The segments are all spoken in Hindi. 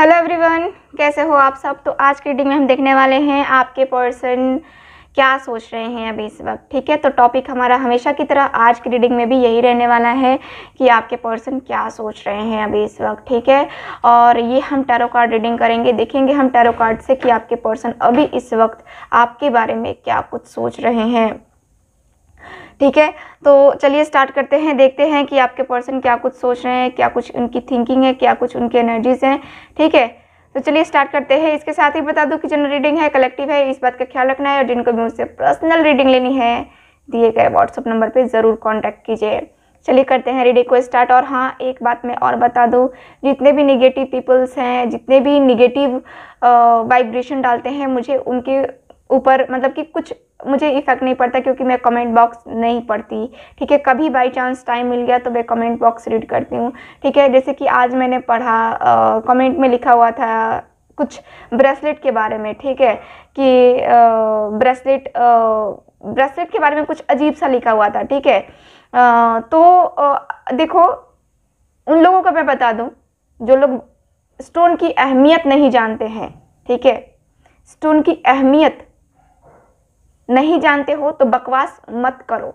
हेलो एवरीवन कैसे हो आप सब तो आज की रीडिंग में हम देखने वाले हैं आपके पर्सन क्या सोच रहे हैं अभी इस वक्त ठीक है तो टॉपिक हमारा हमेशा की तरह आज की रीडिंग में भी यही रहने वाला है कि आपके पर्सन क्या सोच रहे हैं अभी इस वक्त ठीक है और ये हम टैरो कार्ड रीडिंग करेंगे देखेंगे हम टैरो कार्ड से कि आपके पर्सन अभी इस वक्त आपके बारे में क्या कुछ सोच रहे हैं ठीक है तो चलिए स्टार्ट करते हैं देखते हैं कि आपके पर्सन क्या कुछ सोच रहे हैं क्या कुछ उनकी थिंकिंग है क्या कुछ उनकी एनर्जीज हैं ठीक है तो चलिए स्टार्ट करते हैं इसके साथ ही बता दूँ कि जनरल रीडिंग है कलेक्टिव है इस बात का ख्याल रखना है और जिनको भी मुझसे पर्सनल रीडिंग लेनी है दिए गए व्हाट्सअप नंबर पर ज़रूर कॉन्टैक्ट कीजिए चलिए करते हैं रीडिंग को स्टार्ट और हाँ एक बात मैं और बता दूँ जितने भी निगेटिव पीपल्स हैं जितने भी निगेटिव वाइब्रेशन डालते हैं मुझे उनके ऊपर मतलब कि कुछ मुझे इफ़ेक्ट नहीं पड़ता क्योंकि मैं कमेंट बॉक्स नहीं पढ़ती ठीक है कभी बाई चांस टाइम मिल गया तो मैं कमेंट बॉक्स रीड करती हूँ ठीक है जैसे कि आज मैंने पढ़ा कमेंट में लिखा हुआ था कुछ ब्रेसलेट के बारे में ठीक है कि ब्रेसलेट ब्रेसलेट के बारे में कुछ अजीब सा लिखा हुआ था ठीक है तो आ, देखो उन लोगों को मैं बता दूँ जो लोग स्टोन की अहमियत नहीं जानते हैं ठीक है स्टोन की अहमियत नहीं जानते हो तो बकवास मत करो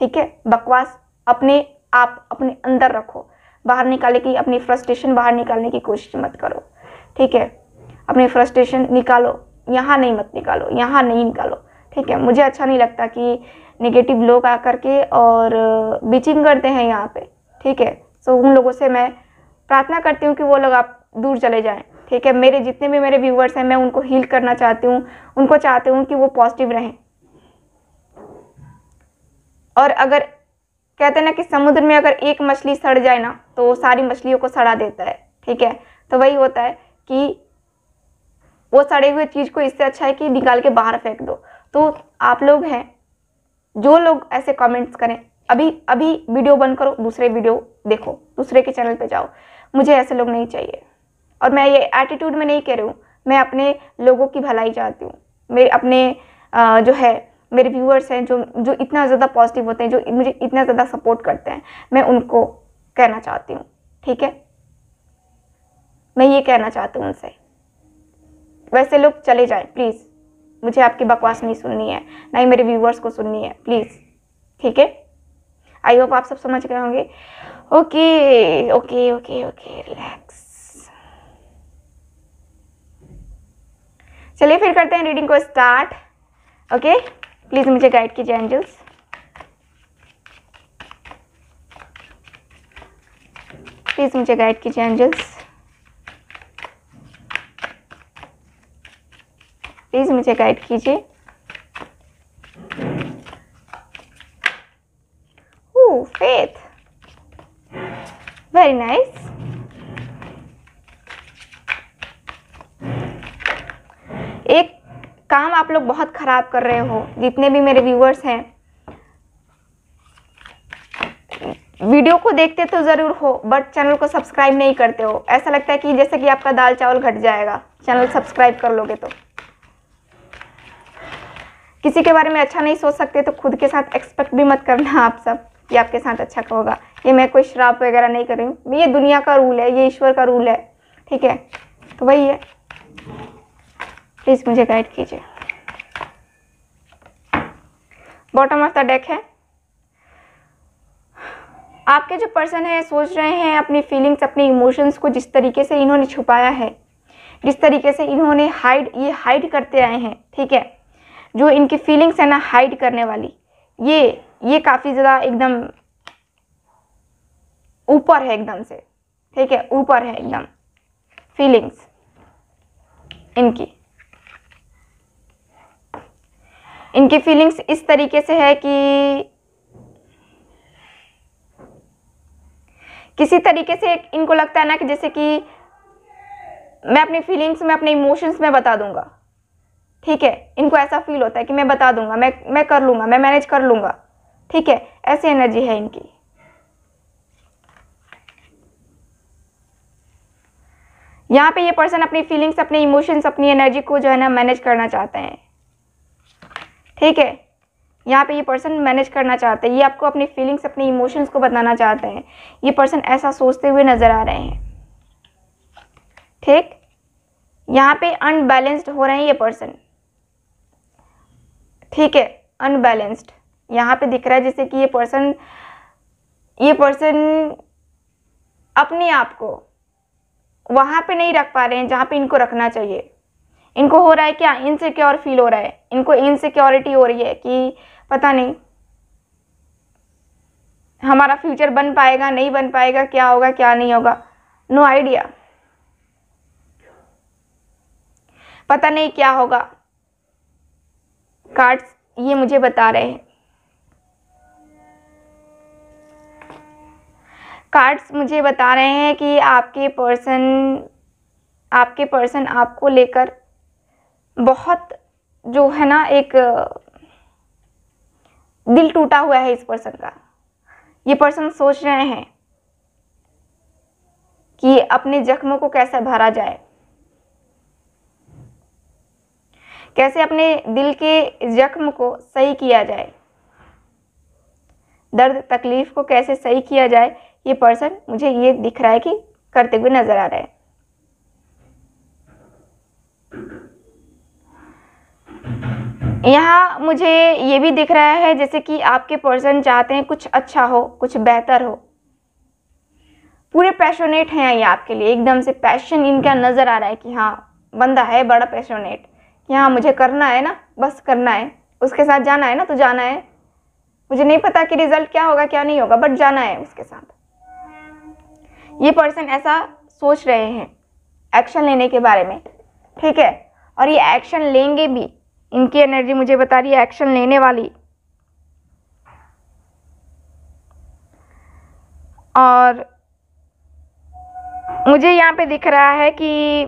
ठीक है बकवास अपने आप अपने अंदर रखो बाहर निकाले की अपनी फ्रस्ट्रेशन बाहर निकालने की कोशिश मत करो ठीक है अपनी फ्रस्ट्रेशन निकालो यहाँ नहीं मत निकालो यहाँ नहीं निकालो ठीक है मुझे अच्छा नहीं लगता कि नेगेटिव लोग आकर के और बीचिंग करते हैं यहाँ पे ठीक है सो उन लोगों से मैं प्रार्थना करती हूँ कि वो लोग आप दूर चले जाएँ ठीक है मेरे जितने भी मेरे व्यूवर्स हैं मैं उनको हील करना चाहती हूँ उनको चाहती हूँ कि वो पॉजिटिव रहें और अगर कहते हैं ना कि समुद्र में अगर एक मछली सड़ जाए ना तो वो सारी मछलियों को सड़ा देता है ठीक है तो वही होता है कि वो सड़े हुए चीज़ को इससे अच्छा है कि निकाल के बाहर फेंक दो तो आप लोग हैं जो लोग ऐसे कमेंट्स करें अभी अभी वीडियो बंद करो दूसरे वीडियो देखो दूसरे के चैनल पे जाओ मुझे ऐसे लोग नहीं चाहिए और मैं ये एटीट्यूड में नहीं कह रही हूँ मैं अपने लोगों की भलाई चाहती हूँ मेरे अपने आ, जो है मेरे व्यूअर्स हैं जो जो इतना ज़्यादा पॉजिटिव होते हैं जो मुझे इतना ज़्यादा सपोर्ट करते हैं मैं उनको कहना चाहती हूँ ठीक है मैं ये कहना चाहती हूँ उनसे वैसे लोग चले जाएं प्लीज़ मुझे आपकी बकवास नहीं सुननी है ना ही मेरे व्यूअर्स को सुननी है प्लीज़ ठीक है आई होप आप सब समझ गए होंगे okay okay okay okay relax चलिए फिर करते हैं रीडिंग को स्टार्ट ओके okay? प्लीज़ मुझे गाइड कीजिए एंजल्स प्लीज़ मुझे गाइड कीजिए एंजल्स प्लीज़ मुझे गाइड कीजिए faith very nice एक काम आप लोग बहुत ख़राब कर रहे हो जितने भी मेरे व्यूवर्स हैं वीडियो को देखते तो ज़रूर हो बट चैनल को सब्सक्राइब नहीं करते हो ऐसा लगता है कि जैसे कि आपका दाल चावल घट जाएगा चैनल सब्सक्राइब कर लोगे तो किसी के बारे में अच्छा नहीं सोच सकते तो खुद के साथ एक्सपेक्ट भी मत करना आप सब कि आपके साथ अच्छा होगा ये मैं कोई शराब वगैरह नहीं कर रही हूँ ये दुनिया का रूल है ये ईश्वर का रूल है ठीक है तो वही है प्लीज़ मुझे गाइड कीजिए बॉटम ऑफ द डेक है आपके जो पर्सन है सोच रहे हैं अपनी फीलिंग्स अपने इमोशंस को जिस तरीके से इन्होंने छुपाया है जिस तरीके से इन्होंने हाइड ये हाइड करते आए हैं ठीक है जो इनकी फीलिंग्स है ना हाइड करने वाली ये ये काफ़ी ज़्यादा एकदम ऊपर है एकदम से ठीक है ऊपर है एकदम फीलिंग्स इनकी इनकी फीलिंग्स इस तरीके से है कि किसी तरीके से इनको लगता है ना कि जैसे कि मैं अपनी फीलिंग्स में अपने इमोशंस में बता दूंगा ठीक है इनको ऐसा फील होता है कि मैं बता दूंगा मैं मैं कर लूंगा मैं मैनेज कर लूंगा ठीक है ऐसी एनर्जी है इनकी यहाँ पे ये पर्सन अपनी फीलिंग्स अपने इमोशंस अपनी एनर्जी को जो है ना मैनेज करना चाहते हैं ठीक है यहाँ पे ये पर्सन मैनेज करना चाहते हैं ये आपको अपनी फीलिंग्स अपने इमोशंस को बताना चाहते हैं ये पर्सन ऐसा सोचते हुए नज़र आ रहे हैं ठीक यहाँ पे अनबैलेंस्ड हो रहे हैं ये पर्सन ठीक है अनबैलेंस्ड यहाँ पे दिख रहा है जैसे कि ये पर्सन ये पर्सन अपने आप को वहाँ पे नहीं रख पा रहे हैं जहाँ पे इनको रखना चाहिए इनको हो रहा है क्या इनसिक्योर फील हो रहा है इनको इनसिक्योरिटी हो रही है कि पता नहीं हमारा फ्यूचर बन पाएगा नहीं बन पाएगा क्या होगा क्या नहीं होगा नो no आइडिया पता नहीं क्या होगा कार्ड्स ये मुझे बता रहे हैं कार्ड्स मुझे बता रहे हैं कि आपके पर्सन आपके पर्सन आपको लेकर बहुत जो है ना एक दिल टूटा हुआ है इस पर्सन का ये पर्सन सोच रहे हैं कि अपने जख्मों को कैसे भरा जाए कैसे अपने दिल के जख्म को सही किया जाए दर्द तकलीफ को कैसे सही किया जाए ये पर्सन मुझे ये दिख रहा है कि करते हुए नजर आ रहा है यहाँ मुझे ये भी दिख रहा है जैसे कि आपके पर्सन चाहते हैं कुछ अच्छा हो कुछ बेहतर हो पूरे पैशनेट हैं ये आपके लिए एकदम से पैशन इनका नज़र आ रहा है कि हाँ बंदा है बड़ा पैशनेट कि हाँ मुझे करना है ना बस करना है उसके साथ जाना है ना तो जाना है मुझे नहीं पता कि रिजल्ट क्या होगा क्या नहीं होगा बट जाना है उसके साथ ये पर्सन ऐसा सोच रहे हैं एक्शन लेने के बारे में ठीक है और ये एक्शन लेंगे भी इनकी एनर्जी मुझे बता रही है एक्शन लेने वाली और मुझे यहाँ पे दिख रहा है कि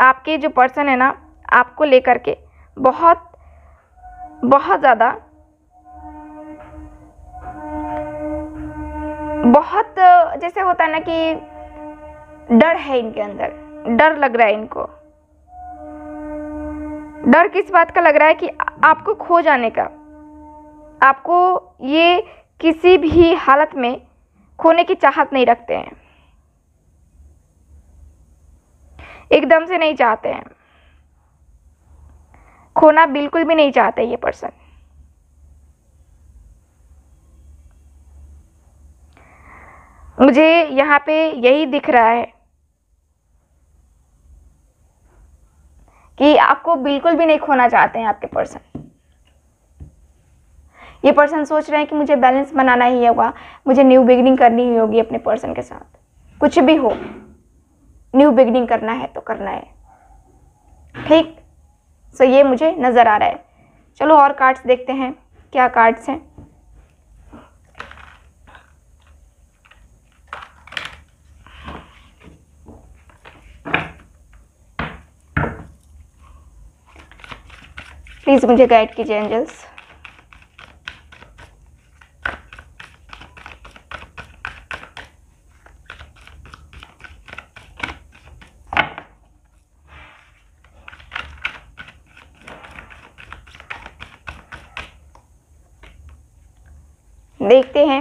आपके जो पर्सन है ना आपको लेकर के बहुत बहुत ज़्यादा बहुत जैसे होता है ना कि डर है इनके अंदर डर लग रहा है इनको डर किस बात का लग रहा है कि आपको खो जाने का आपको ये किसी भी हालत में खोने की चाहत नहीं रखते हैं एकदम से नहीं चाहते हैं खोना बिल्कुल भी नहीं चाहते ये पर्सन मुझे यहाँ पे यही दिख रहा है कि आपको बिल्कुल भी नहीं खोना चाहते हैं आपके पर्सन ये पर्सन सोच रहे हैं कि मुझे बैलेंस बनाना ही होगा मुझे न्यू बिगनिंग करनी ही होगी अपने पर्सन के साथ कुछ भी हो न्यू बिगनिंग करना है तो करना है ठीक सो so, ये मुझे नज़र आ रहा है चलो और कार्ड्स देखते हैं क्या कार्ड्स हैं प्लीज़ मुझे गाइड कीजिए एंजल्स देखते हैं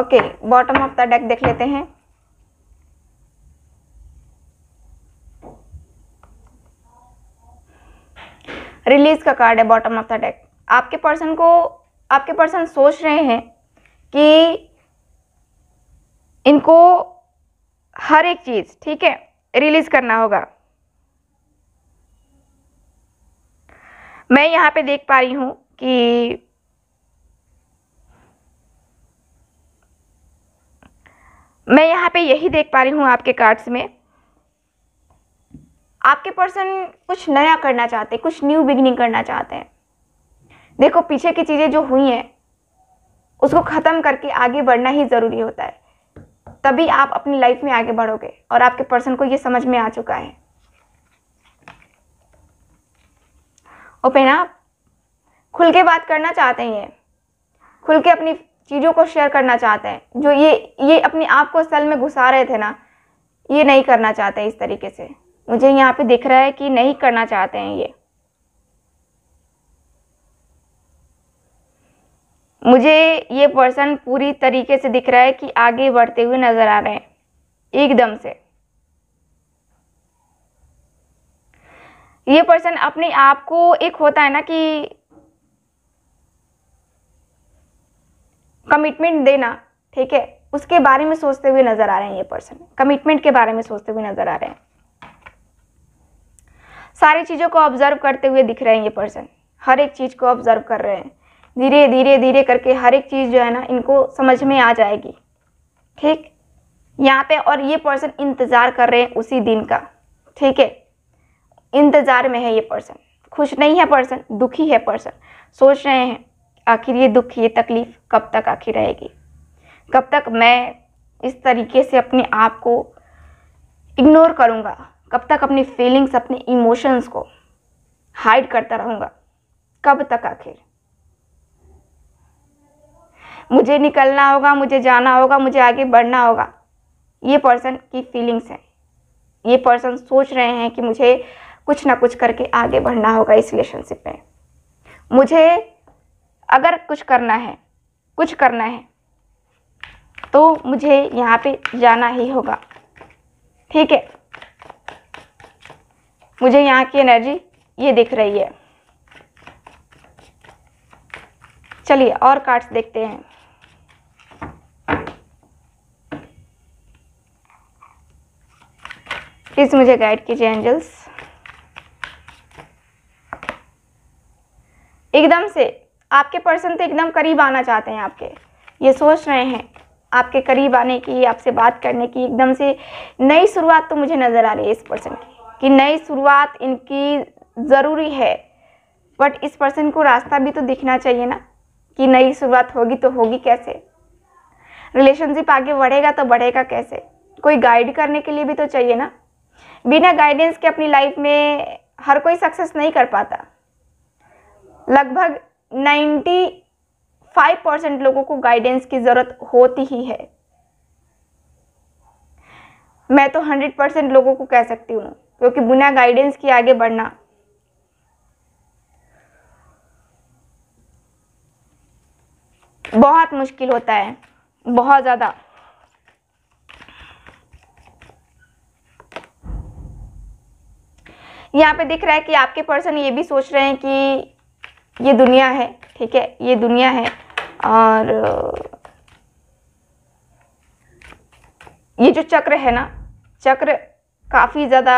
okay bottom of the deck देख लेते हैं रिलीज का कार्ड है बॉटम ऑफ द डेक आपके पर्सन को आपके पर्सन सोच रहे हैं कि इनको हर एक चीज़ ठीक है रिलीज करना होगा मैं यहाँ पे देख पा रही हूँ कि मैं यहाँ पे यही देख पा रही हूँ आपके कार्ड्स में आपके पर्सन कुछ नया करना चाहते हैं कुछ न्यू बिगनिंग करना चाहते हैं देखो पीछे की चीज़ें जो हुई हैं उसको ख़त्म करके आगे बढ़ना ही ज़रूरी होता है तभी आप अपनी लाइफ में आगे बढ़ोगे और आपके पर्सन को ये समझ में आ चुका है ओपेना आप खुल के बात करना चाहते हैं खुल के अपनी चीज़ों को शेयर करना चाहते हैं जो ये ये अपने आप को असल में घुसा रहे थे ना ये नहीं करना चाहते इस तरीके से मुझे यहाँ पे दिख रहा है कि नहीं करना चाहते हैं ये मुझे ये पर्सन पूरी तरीके से दिख रहा है कि आगे बढ़ते हुए नज़र आ रहे हैं एकदम से ये पर्सन अपने आप को एक होता है ना कि कमिटमेंट देना ठीक है उसके बारे में सोचते हुए नज़र आ रहे हैं ये पर्सन कमिटमेंट के बारे में सोचते हुए नज़र आ रहे हैं सारी चीज़ों को ऑब्जर्व करते हुए दिख रहे हैं ये पर्सन हर एक चीज़ को ऑब्जर्व कर रहे हैं धीरे धीरे धीरे करके हर एक चीज़ जो है ना इनको समझ में आ जाएगी ठीक यहाँ पे और ये पर्सन इंतज़ार कर रहे हैं उसी दिन का ठीक है इंतज़ार में है ये पर्सन खुश नहीं है पर्सन दुखी है पर्सन सोच रहे हैं आखिर ये दुख ये तकलीफ़ कब तक आखिर रहेगी कब तक मैं इस तरीके से अपने आप को इग्नोर करूँगा कब तक अपनी फीलिंग्स अपने इमोशंस को हाइड करता रहूँगा कब तक आखिर मुझे निकलना होगा मुझे जाना होगा मुझे आगे बढ़ना होगा ये पर्सन की फीलिंग्स हैं ये पर्सन सोच रहे हैं कि मुझे कुछ ना कुछ करके आगे बढ़ना होगा इस रिलेशनशिप में मुझे अगर कुछ करना है कुछ करना है तो मुझे यहाँ पे जाना ही होगा ठीक है मुझे यहाँ की एनर्जी ये दिख रही है चलिए और कार्ड्स देखते हैं प्लीज़ मुझे गाइड कीजिए एंजल्स एकदम से आपके पर्सन तो एकदम करीब आना चाहते हैं आपके ये सोच रहे हैं आपके करीब आने की आपसे बात करने की एकदम से नई शुरुआत तो मुझे नज़र आ रही है इस पर्सन की कि नई शुरुआत इनकी ज़रूरी है बट इस पर्सन को रास्ता भी तो दिखना चाहिए ना कि नई शुरुआत होगी तो होगी कैसे रिलेशनशिप आगे बढ़ेगा तो बढ़ेगा कैसे कोई गाइड करने के लिए भी तो चाहिए ना बिना गाइडेंस के अपनी लाइफ में हर कोई सक्सेस नहीं कर पाता लगभग नाइन्टी फाइव परसेंट लोगों को गाइडेंस की ज़रूरत होती ही है मैं तो हंड्रेड परसेंट लोगों को कह सकती हूँ क्योंकि बिना गाइडेंस के आगे बढ़ना बहुत मुश्किल होता है बहुत ज़्यादा यहाँ पे दिख रहा है कि आपके पर्सन ये भी सोच रहे हैं कि ये दुनिया है ठीक है ये दुनिया है और ये जो चक्र है ना चक्र काफ़ी ज़्यादा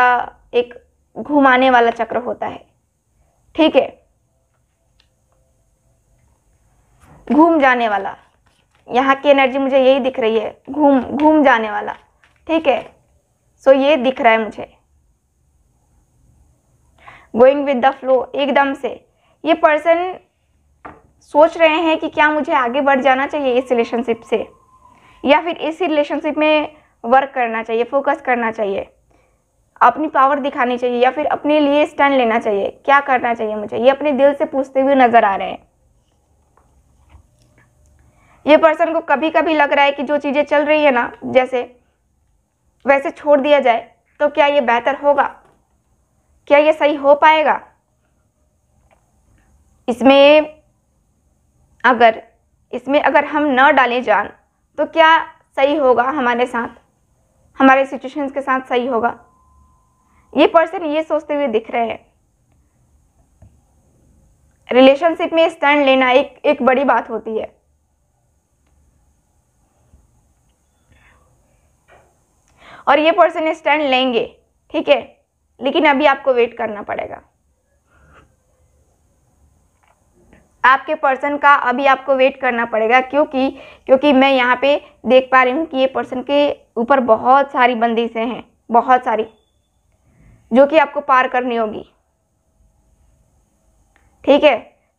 एक घुमाने वाला चक्र होता है ठीक है घूम जाने वाला यहाँ की एनर्जी मुझे यही दिख रही है घूम घूम जाने वाला ठीक है सो ये दिख रहा है मुझे गोइंग विद द फ्लो एकदम से ये पर्सन सोच रहे हैं कि क्या मुझे आगे बढ़ जाना चाहिए इस रिलेशनशिप से या फिर इसी रिलेशनशिप में वर्क करना चाहिए फोकस करना चाहिए अपनी पावर दिखानी चाहिए या फिर अपने लिए स्टैंड लेना चाहिए क्या करना चाहिए मुझे ये अपने दिल से पूछते हुए नजर आ रहे हैं ये पर्सन को कभी कभी लग रहा है कि जो चीज़ें चल रही है ना जैसे वैसे छोड़ दिया जाए तो क्या ये बेहतर होगा क्या ये सही हो पाएगा इसमें अगर इसमें अगर हम न डालें जान तो क्या सही होगा हमारे साथ हमारे सिचुएशंस के साथ सही होगा ये पर्सन ये सोचते हुए दिख रहे हैं रिलेशनशिप में स्टैंड लेना एक एक बड़ी बात होती है और ये पर्सन स्टैंड लेंगे ठीक है लेकिन अभी आपको वेट करना पड़ेगा आपके पर्सन का अभी आपको वेट करना पड़ेगा क्योंकि क्योंकि मैं यहाँ पे देख पा रही हूँ कि ये पर्सन के ऊपर बहुत सारी बंदिशें हैं बहुत सारी जो कि आपको पार करनी होगी ठीक है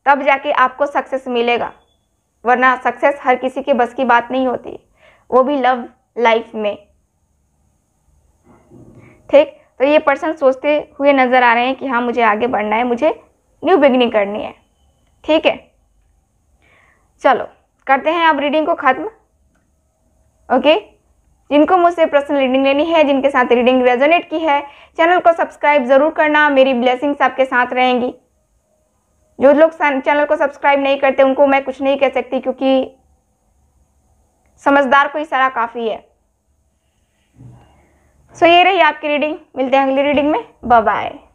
तब जाके आपको सक्सेस मिलेगा वरना सक्सेस हर किसी के बस की बात नहीं होती वो भी लव लाइफ में ठीक तो ये पर्सन सोचते हुए नज़र आ रहे हैं कि हाँ मुझे आगे बढ़ना है मुझे न्यू बिगनिंग करनी है ठीक है चलो करते हैं आप रीडिंग को ख़त्म ओके जिनको मुझसे पर्सनल रीडिंग लेनी है जिनके साथ रीडिंग रेजोनेट की है चैनल को सब्सक्राइब ज़रूर करना मेरी ब्लेसिंग्स आपके साथ रहेंगी जो लोग चैनल को सब्सक्राइब नहीं करते उनको मैं कुछ नहीं कह सकती क्योंकि समझदार को ही सारा काफ़ी है सो so, ये रही आपकी रीडिंग मिलते हैं अगली रीडिंग में बाय